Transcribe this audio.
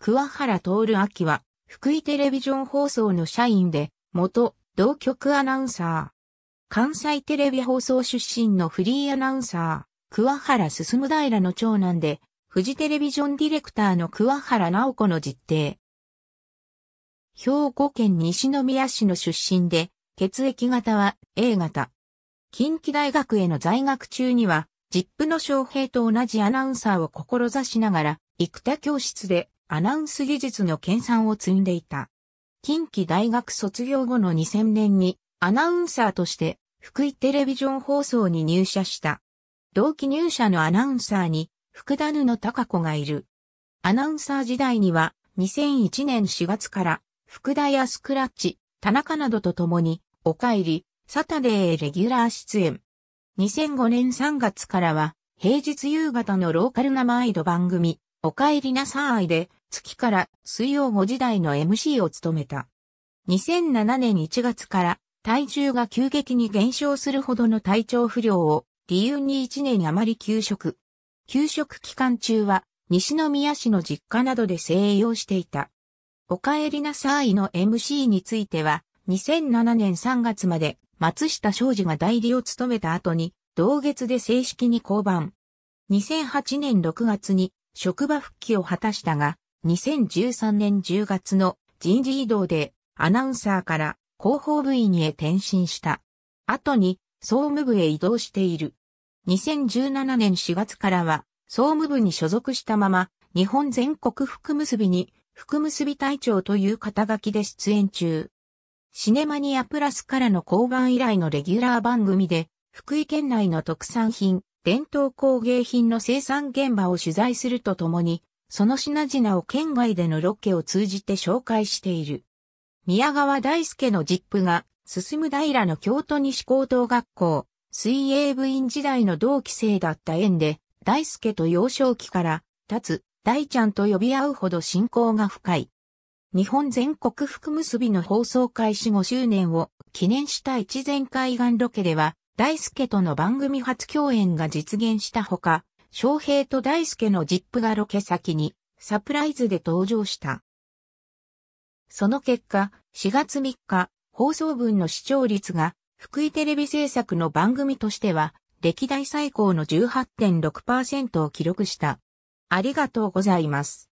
桑原徹明は、福井テレビジョン放送の社員で、元、同局アナウンサー。関西テレビ放送出身のフリーアナウンサー、桑原進平の長男で、フジテレビジョンディレクターの桑原直子の実定。兵庫県西宮市の出身で、血液型は A 型。近畿大学への在学中には、ジップの昌平と同じアナウンサーを志しながら、生田教室でアナウンス技術の研鑽を積んでいた。近畿大学卒業後の2000年にアナウンサーとして福井テレビジョン放送に入社した。同期入社のアナウンサーに福田布孝子がいる。アナウンサー時代には2001年4月から福田やスクラッチ、田中などと共にお帰り、サタデーへレギュラー出演。2005年3月からは平日夕方のローカル生アイド番組、お帰りなさーいで月から水曜5時台の MC を務めた。2007年1月から体重が急激に減少するほどの体調不良を理由に1年余り休職。休職期間中は西宮市の実家などで静養していた。お帰りなさいの MC については2007年3月まで松下昌司が代理を務めた後に同月で正式に降板。2008年6月に職場復帰を果たしたが、2013年10月の人事異動でアナウンサーから広報部員へ転身した。後に総務部へ移動している。2017年4月からは総務部に所属したまま日本全国福結びに福結び隊長という肩書きで出演中。シネマニアプラスからの交番以来のレギュラー番組で福井県内の特産品、伝統工芸品の生産現場を取材するとともに、その品々を県外でのロケを通じて紹介している。宮川大輔の実父が、進む平の京都西高等学校、水泳部員時代の同期生だった縁で、大輔と幼少期から、立つ、大ちゃんと呼び合うほど親交が深い。日本全国福結びの放送開始5周年を記念した一前海岸ロケでは、大輔との番組初共演が実現したほか、翔平と大輔のジップがロケ先にサプライズで登場した。その結果、4月3日、放送分の視聴率が福井テレビ制作の番組としては歴代最高の18.6%を記録した。ありがとうございます。